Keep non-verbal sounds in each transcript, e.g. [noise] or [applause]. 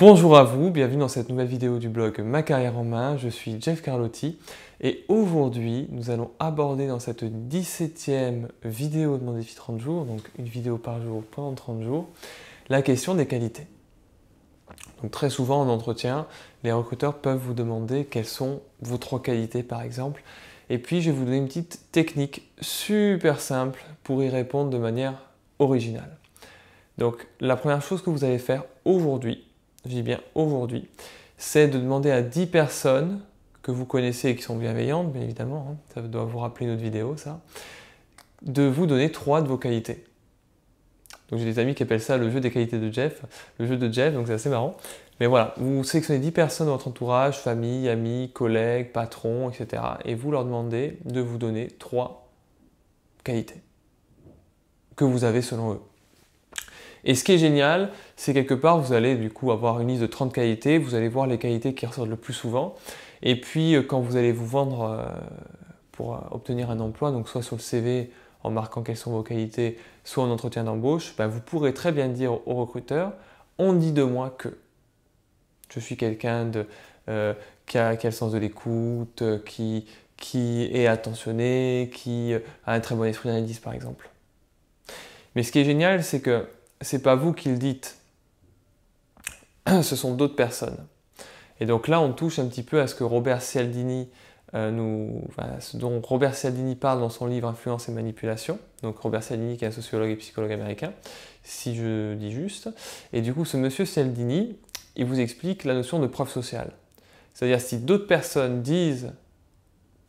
Bonjour à vous, bienvenue dans cette nouvelle vidéo du blog Ma carrière en main. Je suis Jeff Carlotti et aujourd'hui nous allons aborder dans cette 17e vidéo de mon défi 30 jours, donc une vidéo par jour pendant 30 jours, la question des qualités. Donc très souvent en entretien, les recruteurs peuvent vous demander quelles sont vos trois qualités par exemple. Et puis je vais vous donner une petite technique super simple pour y répondre de manière originale. Donc la première chose que vous allez faire aujourd'hui, je dis bien aujourd'hui, c'est de demander à 10 personnes que vous connaissez et qui sont bienveillantes, bien évidemment, hein, ça doit vous rappeler une autre vidéo, ça, de vous donner 3 de vos qualités. Donc j'ai des amis qui appellent ça le jeu des qualités de Jeff, le jeu de Jeff, donc c'est assez marrant. Mais voilà, vous sélectionnez 10 personnes dans votre entourage, famille, amis, collègues, patrons, etc. Et vous leur demandez de vous donner trois qualités que vous avez selon eux. Et ce qui est génial, c'est quelque part, vous allez du coup avoir une liste de 30 qualités, vous allez voir les qualités qui ressortent le plus souvent. Et puis, euh, quand vous allez vous vendre euh, pour euh, obtenir un emploi, donc soit sur le CV en marquant quelles sont vos qualités, soit en entretien d'embauche, bah, vous pourrez très bien dire au recruteur, on dit de moi que je suis quelqu'un de, qui, a, sens de l'écoute, qui, qui est attentionné, qui a un très bon esprit d'analyse par exemple. Mais ce qui est génial, c'est que c'est pas vous qui le dites, [clears throat] ce sont d'autres personnes. Et donc là, on touche un petit peu à ce que Robert Cialdini euh, nous, dont Robert Cialdini parle dans son livre Influence et manipulation. Donc Robert Cialdini, qui est un sociologue et psychologue américain, si je dis juste. Et du coup, ce monsieur Cialdini, il vous explique la notion de preuve sociale. C'est-à-dire si d'autres personnes disent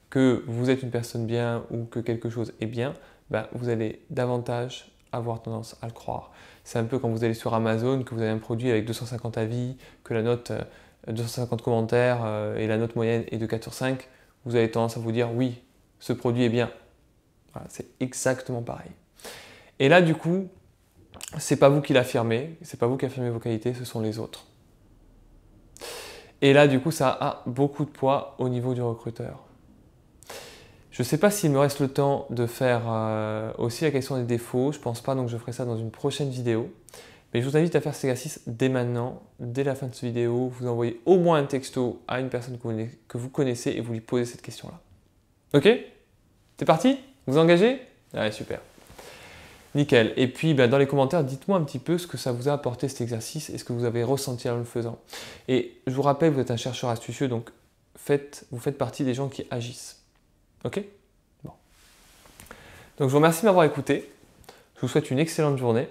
que vous êtes une personne bien ou que quelque chose est bien, ben, vous allez davantage avoir tendance à le croire. C'est un peu quand vous allez sur Amazon, que vous avez un produit avec 250 avis, que la note, 250 euh, commentaires euh, et la note moyenne est de 4 sur 5, vous avez tendance à vous dire oui, ce produit est bien. Voilà, c'est exactement pareil. Et là, du coup, c'est pas vous qui l'affirmez, c'est pas vous qui affirmez vos qualités, ce sont les autres. Et là, du coup, ça a beaucoup de poids au niveau du recruteur. Je ne sais pas s'il me reste le temps de faire euh, aussi la question des défauts, je ne pense pas, donc je ferai ça dans une prochaine vidéo. Mais je vous invite à faire cet exercice dès maintenant, dès la fin de cette vidéo. Vous envoyez au moins un texto à une personne que vous connaissez et vous lui posez cette question-là. Ok C'est parti Vous engagez Allez, super. Nickel. Et puis, bah, dans les commentaires, dites-moi un petit peu ce que ça vous a apporté cet exercice et ce que vous avez ressenti en le faisant. Et je vous rappelle, vous êtes un chercheur astucieux, donc vous faites partie des gens qui agissent. Ok Bon. Donc je vous remercie de m'avoir écouté. Je vous souhaite une excellente journée.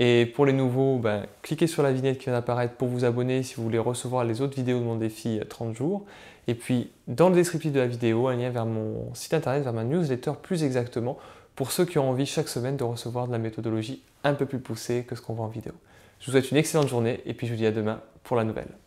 Et pour les nouveaux, ben, cliquez sur la vignette qui vient d'apparaître pour vous abonner si vous voulez recevoir les autres vidéos de mon défi 30 euh, jours. Et puis, dans le descriptif de la vidéo, un lien vers mon site internet, vers ma newsletter plus exactement, pour ceux qui ont envie chaque semaine de recevoir de la méthodologie un peu plus poussée que ce qu'on voit en vidéo. Je vous souhaite une excellente journée et puis je vous dis à demain pour la nouvelle.